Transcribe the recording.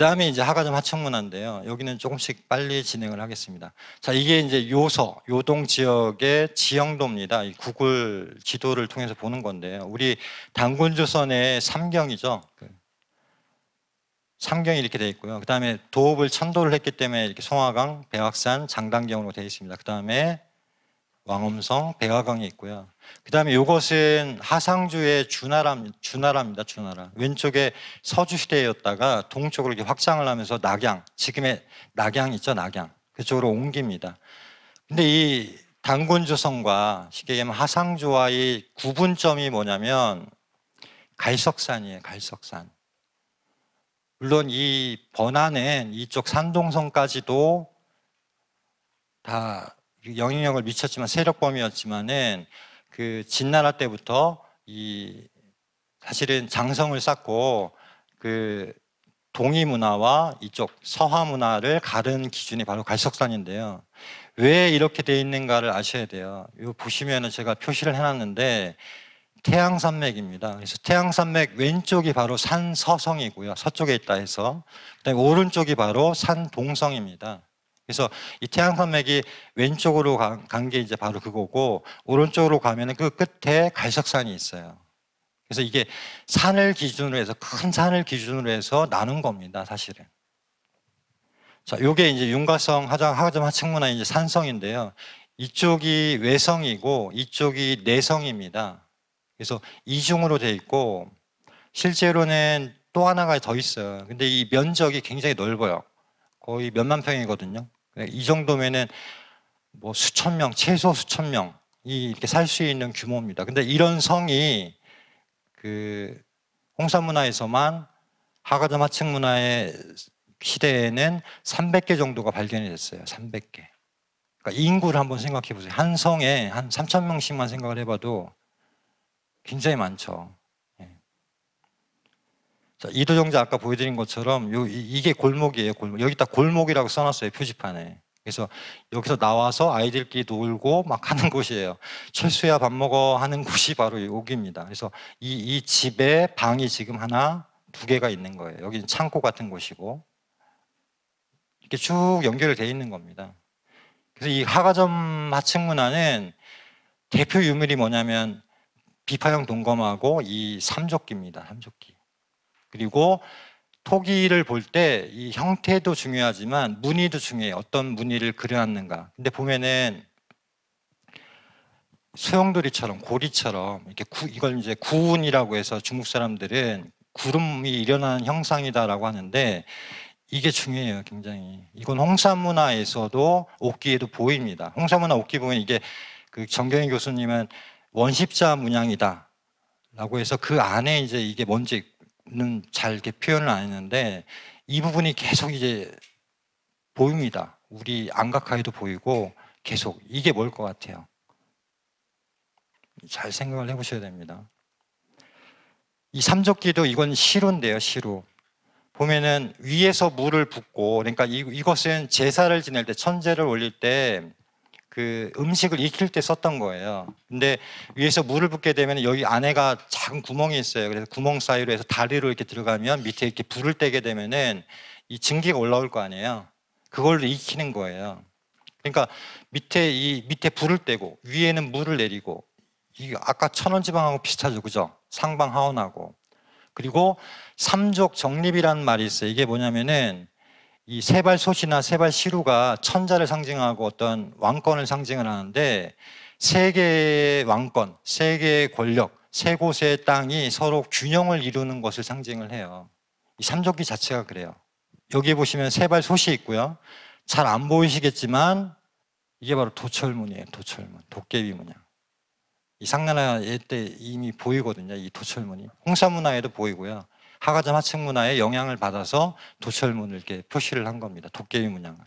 다음에 이제 하가점 하청문화인데요. 여기는 조금씩 빨리 진행을 하겠습니다. 자, 이게 이제 요서, 요동 지역의 지형도입니다. 이 구글 지도를 통해서 보는 건데요. 우리 단군조선의 삼경이죠. 그 삼경이 이렇게 돼 있고요. 그 다음에 도읍을 천도를 했기 때문에 이렇게 송화강, 백악산, 장단경으로 되어 있습니다. 그 다음에 왕엄성, 백화강이 있고요. 그 다음에 이것은 하상주의 주나라, 주나라입니다. 주나라. 왼쪽에 서주시대였다가 동쪽으로 이렇게 확장을 하면서 낙양, 지금의 낙양 있죠. 낙양. 그쪽으로 옮깁니다. 근데 이단군조성과 쉽게 얘기하면 하상조와의 구분점이 뭐냐면 갈석산이에요. 갈석산. 물론 이 번안은 이쪽 산동성까지도 다 영향력을 미쳤지만 세력범위였지만은그 진나라 때부터 이 사실은 장성을 쌓고 그 동이 문화와 이쪽 서화 문화를 가른 기준이 바로 갈석산인데요. 왜 이렇게 돼 있는가를 아셔야 돼요. 요 보시면은 제가 표시를 해놨는데 태양산맥입니다. 그래서 태양산맥 왼쪽이 바로 산서성이고요. 서쪽에 있다 해서 그다음에 오른쪽이 바로 산동성입니다. 그래서 이 태양 산맥이 왼쪽으로 간 게 이제 바로 그거고 오른쪽으로 가면은 그 끝에 갈석산이 있어요. 그래서 이게 산을 기준으로 해서 큰 산을 기준으로 해서 나눈 겁니다, 사실은. 자, 요게 이제 윤가성 하자 하점 하층문화 이제 산성인데요. 이쪽이 외성이고 이쪽이 내성입니다. 그래서 이중으로 돼 있고 실제로는 또 하나가 더 있어요. 근데 이 면적이 굉장히 넓어요. 거의 몇만 평이거든요. 그러니까 이 정도면은 뭐 수천 명, 최소 수천 명이 이렇게 살 수 있는 규모입니다. 근데 이런 성이 그 홍산 문화에서만 하가자 마층 문화의 시대에는 300개 정도가 발견이 됐어요. 300개. 그러니까 인구를 한번 생각해 보세요. 한 성에 한 3천 명씩만 생각을 해봐도 굉장히 많죠. 자, 이도정자 아까 보여드린 것처럼 요, 이게 골목이에요. 골목. 여기다 골목이라고 써놨어요. 표지판에. 그래서 여기서 나와서 아이들끼리 놀고 막 하는 곳이에요. 철수야 밥 먹어 하는 곳이 바로 여기입니다. 그래서 이, 이 집에 방이 지금 하나, 두 개가 있는 거예요. 여기는 창고 같은 곳이고. 이렇게 쭉 연결돼 있는 겁니다. 그래서 이 하가점 하층 문화는 대표 유물이 뭐냐면 비파형 동검하고 이 삼조끼입니다. 삼조끼. 그리고 토기를 볼 때 이 형태도 중요하지만 무늬도 중요해요. 어떤 무늬를 그려놨는가. 근데 보면은 소용돌이처럼 고리처럼 이렇게 구, 이걸 이제 구운이라고 해서 중국 사람들은 구름이 일어나는 형상이다라고 하는데 이게 중요해요, 굉장히. 이건 홍사 문화에서도 옥기에도 보입니다. 홍사 문화 옥기 보면 이게 그 정경희 교수님은 원십자 문양이다라고 해서 그 안에 이제 이게 뭔지 는잘 이렇게 표현을 안 했는데 이 부분이 계속 이제 보입니다. 우리 안각하에도 보이고 계속 이게 뭘 것 같아요. 잘 생각을 해보셔야 됩니다. 이삼족기도 이건 시로인데요, 시로. 보면은 위에서 물을 붓고, 그러니까 이, 이것은 제사를 지낼 때, 천재를 올릴 때그 음식을 익힐 때 썼던 거예요. 근데 위에서 물을 붓게 되면 여기 안에가 작은 구멍이 있어요. 그래서 구멍 사이로 해서 다리로 이렇게 들어가면 밑에 이렇게 불을 떼게 되면은 이 증기가 올라올 거 아니에요. 그걸 익히는 거예요. 그러니까 밑에 이 밑에 불을 떼고 위에는 물을 내리고 이 아까 천원지방하고 비슷하죠, 그죠? 상방하원하고 그리고 삼족 정립이라는 말이 있어요. 이게 뭐냐면은 이 세발 소시나 세발 시루가 천자를 상징하고 어떤 왕권을 상징을 하는데 세계의 왕권, 세계의 권력, 세 곳의 땅이 서로 균형을 이루는 것을 상징을 해요. 이 삼조기 자체가 그래요. 여기 보시면 세발 솥이 있고요. 잘 안 보이시겠지만 이게 바로 도철문이에요. 도철문, 도깨비 문양. 이 상나라 때 이미 보이거든요. 이 도철문이 홍사 문화에도 보이고요. 하가자마 책문화의 영향을 받아서 도철문을 이렇게 표시를 한 겁니다. 도깨비 문양을.